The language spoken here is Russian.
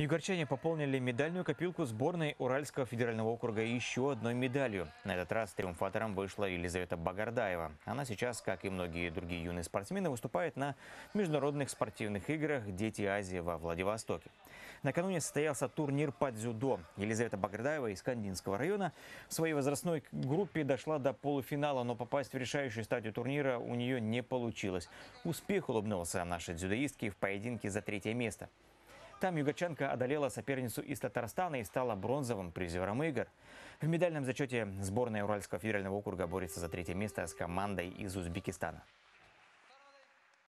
Югорчане пополнили медальную копилку сборной Уральского федерального округа еще одной медалью. На этот раз триумфатором вышла Елизавета Багардаева. Она сейчас, как и многие другие юные спортсмены, выступает на международных спортивных играх «Дети Азии» во Владивостоке. Накануне состоялся турнир по дзюдо. Елизавета Багардаева из Кандинского района в своей возрастной группе дошла до полуфинала, но попасть в решающую стадию турнира у нее не получилось. Успех улыбнулся нашей дзюдоистке в поединке за третье место. Там Югаченко одолела соперницу из Татарстана и стала бронзовым призером игр. В медальном зачете сборная Уральского федерального округа борется за третье место с командой из Узбекистана.